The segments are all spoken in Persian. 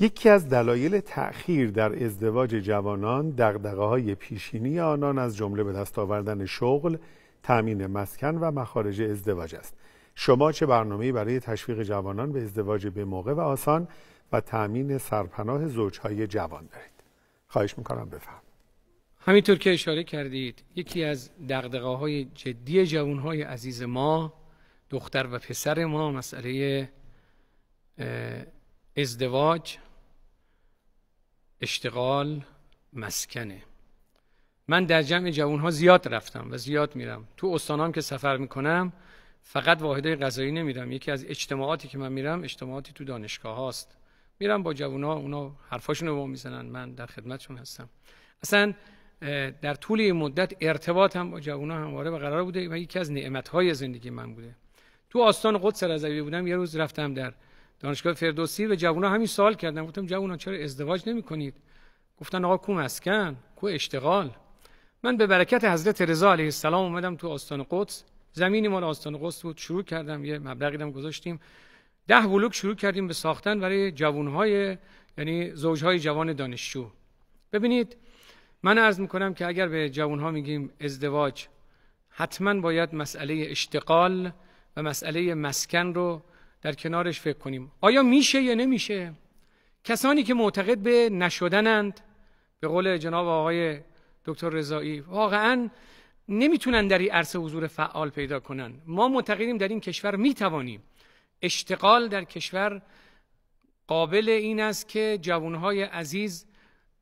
یکی از دلایل تأخیر در ازدواج جوانان دقدقه های پیشینی آنان از جمله به دست آوردن شغل، تأمین مسکن و مخارج ازدواج است. شما چه برنامه‌ای برای تشویق جوانان به ازدواج به موقع و آسان و تأمین سرپناه زوجهای جوان دارید؟ خواهش میکنم بفهم. همینطور که اشاره کردید یکی از دقدقه های جدی جوانهای عزیز ما دختر و پسر ما مسئله ازدواج اشتغال مسکنه من در جمع جوانها زیاد رفتم و زیاد میرم تو استانام که سفر میکنم فقط واحده غذایی نمیرم یکی از اجتماعاتی که من میرم اجتماعاتی تو دانشگاه هاست میرم با ها اونا حرفاشون رو میزنن من در خدمتشون هستم اصلا در طول این مدت هم با ها همواره قرار بوده و یکی از های زندگی من بوده تو آستان قدس رضوی بودم یه روز رفتم در دانشگاه فردوسی به جوونا همین سوال کردن گفتم جوونا چرا ازدواج نمی کنید گفتن آقا کو مسکن کو اشتغال من به برکت حضرت رضا علیه السلام اومدم تو آستان قدس زمین ما آستان قدس بود شروع کردم یه مبلغی هم گذاشتیم ده بلوک شروع کردیم به ساختن برای جوانهای یعنی زوجهای جوان دانشجو ببینید من عرض میکنم که اگر به جوانها میگیم ازدواج حتما باید مسئله اشتغال و مسئله مسکن رو در کنارش فکر کنیم آیا میشه یا نمیشه کسانی که معتقد به نشدنند به قول جناب آقای دکتر رضایی واقعا نمیتونن در این عرصه حضور فعال پیدا کنن ما معتقدیم در این کشور میتوانیم اشتغال در کشور قابل این است که جوانهای عزیز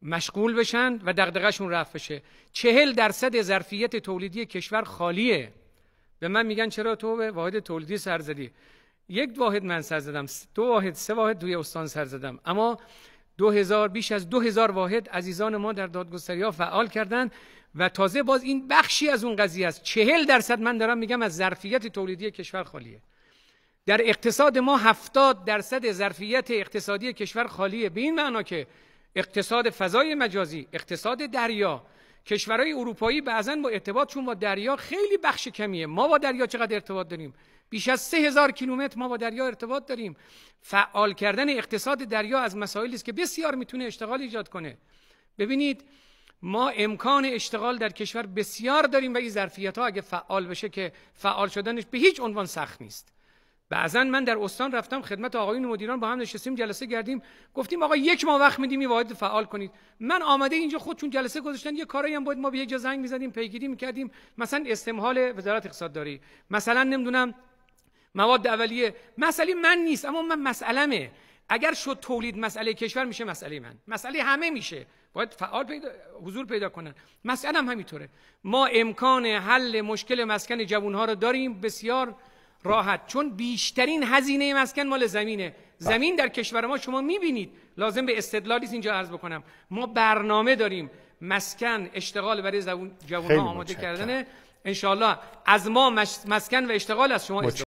مشغول بشن و دقدقهشون رفت بشه چهل درصد ظرفیت تولیدی کشور خالیه به من میگن چرا تو به واحد تولیدی سر زدی یک واحد من سر زدم دو واحد سه واحد توی استان سر زدم اما دو بیش از دو هزار واحد عزیزان ما در دادگستری ها فعال کردند و تازه باز این بخشی از اون قضیه است چهل درصد من دارم میگم از ظرفیت تولیدی کشور خالیه در اقتصاد ما هفتاد درصد ظرفیت اقتصادی کشور خالیه به این معنا که اقتصاد فضای مجازی اقتصاد دریا کشورهای اروپایی بعضا با ارتباطشون با دریا خیلی بخش کمیه ما با دریا چقدر ارتباط داریم بیش از سه هزار کیلومتر ما با دریا ارتباط داریم فعال کردن اقتصاد دریا از مسائلی است که بسیار میتونه اشتغال ایجاد کنه ببینید ما امکان اشتغال در کشور بسیار داریم و این ظرفیت ها اگه فعال بشه که فعال شدنش به هیچ عنوان سخت نیست بعضا من در استان رفتم خدمت آقایون مدیران با هم نشستیم جلسه کردیم گفتیم آقا یک ماه وقت میدیم این واحد فعال کنید من آمده اینجا خود چون جلسه گذاشتن یه کارایی هم باید ما به یک جا زنگ میزدیم پیگیری میکردیم مثلا استمحال وزارت اقتصادداری مثلا نمیدونم مواد اولیه مسئله من نیست اما من مسئلمه اگر شد تولید مسئله کشور میشه مسئله من مسئله همه میشه باید فعال پیدا، حضور پیدا کنن مسئله هم همینطوره ما امکان حل مشکل مسکن جوانها رو داریم بسیار راحت چون بیشترین هزینه مسکن مال زمینه زمین در کشور ما شما میبینید لازم به استدلالی اینجا عرض بکنم ما برنامه داریم مسکن اشتغال برای جوان آماده کردنه انشاءالله. از ما مسکن و اشتغال از شما